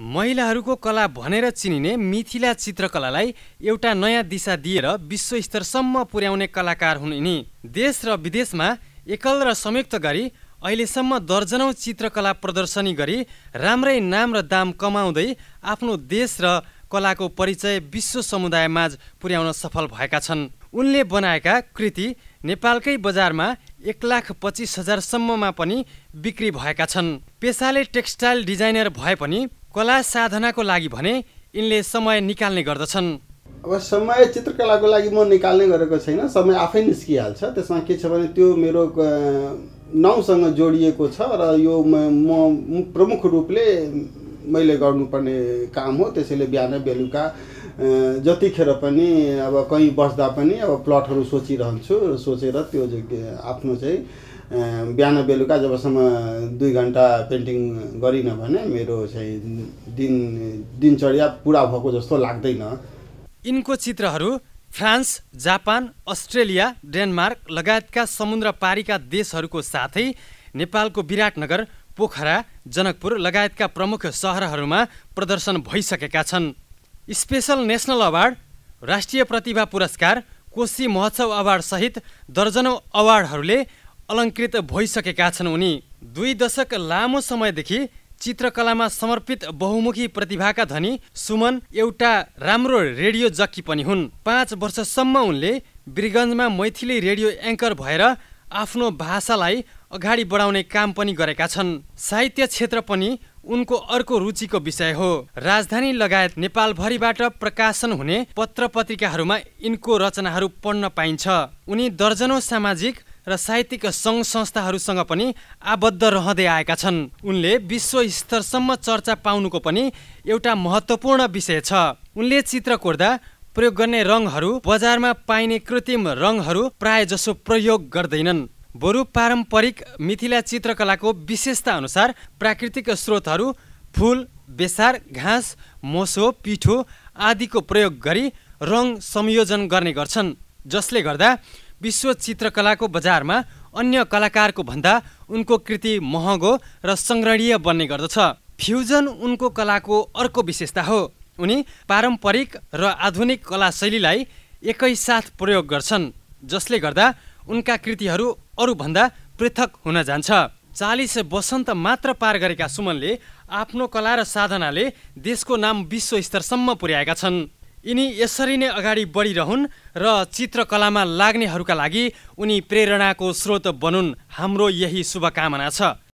महिलाहरूको कला भनेर चिनिने मिथिला चित्रकलालाई एउटा नयाँ दिशा दिएर विश्वस्तरसम्म पुर्याउने कलाकार हुन् यिनी देश र विदेशमा एकल र संयुक्त गरी अहिलेसम्म दर्जनौँ चित्रकला प्रदर्शनी गरी राम्रै नाम र दाम कमाउँदै आफ्नो देश र कलाको परिचय विश्व समुदायमाझ पुर्याउन सफल भएका छन् उनले बनाएका कृति नेपालकै बजारमा एक लाख पच्चिस हजारसम्ममा पनि बिक्री भएका छन् पेसाले टेक्सटाइल डिजाइनर भए पनि कला साधनाको लागि भने यिनले समय निकाल्ने गर्दछन् अब समय चित्रकलाको लागि म निकाल्ने गरेको छैन समय आफै निस्किहाल्छ त्यसमा के छ भने त्यो मेरो नाउँसँग जोडिएको छ र यो म प्रमुख रूपले मैले गर्नुपर्ने काम हो त्यसैले बिहान बेलुका जतिखेर पनि अब कहीँ बस्दा पनि अब प्लटहरू सोचिरहन्छु सोचेर त्यो आफ्नो चाहिँ बिहान बेलुका जबसम्म दुई घन्टा पेन्टिङ गरिनँ भने मेरो चाहिँ दिन दिनचर्या पुरा भएको जस्तो लाग्दैन यिनको चित्रहरू फ्रान्स जापान अस्ट्रेलिया डेनमार्क लगायतका समुद्र पारीका देशहरूको साथै नेपालको विराटनगर पोखरा जनकपुर लगायतका प्रमुख सहरहरूमा प्रदर्शन भइसकेका छन् स्पेसल नेसनल अवार्ड राष्ट्रिय प्रतिभा पुरस्कार कोशी महोत्सव अवार्डसहित दर्जनौँ अवार्डहरूले अलङ्कृत भइसकेका छन् उनी दुई दशक लामो समयदेखि चित्रकलामा समर्पित बहुमुखी प्रतिभाका धनी सुमन एउटा राम्रो रेडियो जक्की पनि हुन् पाँच वर्षसम्म उनले वीरगन्जमा मैथिली रेडियो एङ्कर भएर आफ्नो भाषालाई अगाडि बढाउने काम पनि गरेका छन् साहित्य क्षेत्र पनि उनको अर्को रुचिको विषय हो राजधानी लगायत नेपालभरिबाट प्रकाशन हुने पत्र पत्रिकाहरूमा यिनको रचनाहरू पढ्न पाइन्छ उनी दर्जनौ सामाजिक र साहित्यिक सङ्घ संस्थाहरूसँग पनि आबद्ध रहँदै आएका छन् उनले विश्व स्तरसम्म चर्चा पाउनुको पनि एउटा महत्त्वपूर्ण विषय छ उनले चित्र कोर्दा प्रयोग गर्ने रङहरू बजारमा पाइने कृत्रिम रङहरू जसो प्रयोग गर्दैनन् बरु पारम्परिक मिथिला चित्रकलाको विशेषता अनुसार प्राकृतिक स्रोतहरू फुल बेसार घाँस मोसो पिठो आदिको प्रयोग गरी रङ संयोजन गर्ने गर्छन् जसले गर्दा विश्व चित्रकलाको बजारमा अन्य कलाकारको भन्दा उनको कृति महँगो र सङ्ग्रहणीय बन्ने गर्दछ फ्युजन उनको कलाको अर्को विशेषता हो उनी पारम्परिक र आधुनिक कला शैलीलाई एकैसाथ प्रयोग गर्छन् जसले गर्दा उनका कृतिहरू अरूभन्दा पृथक हुन जान्छ चालिस वसन्त मात्र पार गरेका सुमनले आफ्नो कला र साधनाले देशको नाम विश्व स्तरसम्म पुर्याएका छन् यिनी यसरी नै अगाडि बढिरहन् र चित्रकलामा लाग्नेहरूका लागि उनी प्रेरणाको स्रोत बनुन् हाम्रो यही शुभकामना छ